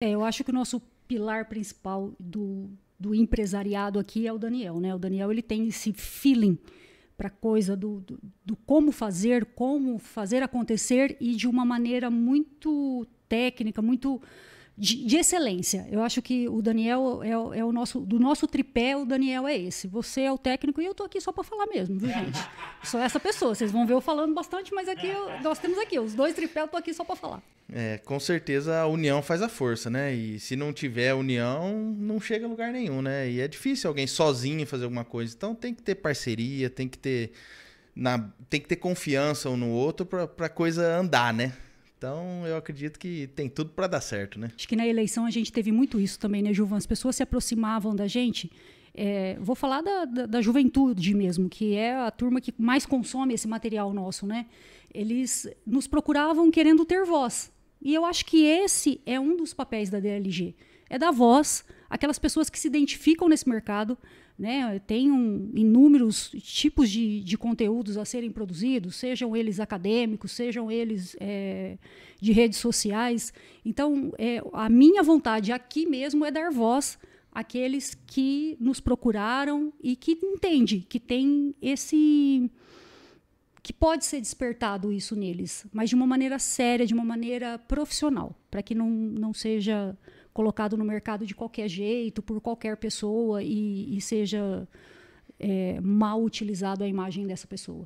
É, eu acho que o nosso pilar principal do, do empresariado aqui é o Daniel, né? O Daniel ele tem esse feeling para coisa do, do, do, como fazer, como fazer acontecer e de uma maneira muito técnica, muito de, de, excelência. Eu acho que o Daniel é, é, o nosso, do nosso tripé, o Daniel é esse. Você é o técnico e eu estou aqui só para falar mesmo, viu, gente? Sou essa pessoa. Vocês vão ver eu falando bastante, mas aqui eu, nós temos aqui os dois tripé, eu estou aqui só para falar. É, com certeza a união faz a força, né? E se não tiver união, não chega a lugar nenhum, né? E é difícil alguém sozinho fazer alguma coisa. Então tem que ter parceria, tem que ter na, tem que ter confiança um no outro para coisa andar, né? Então, eu acredito que tem tudo para dar certo, né? Acho que na eleição a gente teve muito isso também, né, Gilvan? As pessoas se aproximavam da gente. É, vou falar da, da, da, juventude mesmo, que é a turma que mais consome esse material nosso, né? Eles nos procuravam querendo ter voz. E eu acho que esse é um dos papéis da DLG. É dar voz àquelas pessoas que se identificam nesse mercado, né? Tem um, inúmeros tipos de, de conteúdos a serem produzidos, sejam eles acadêmicos, sejam eles é, de redes sociais. Então, é, a minha vontade aqui mesmo é dar voz àqueles que nos procuraram e que entende que tem esse que pode ser despertado isso neles, mas de uma maneira séria, de uma maneira profissional, para que não, não seja colocado no mercado de qualquer jeito, por qualquer pessoa e, e seja é, mal utilizado a imagem dessa pessoa.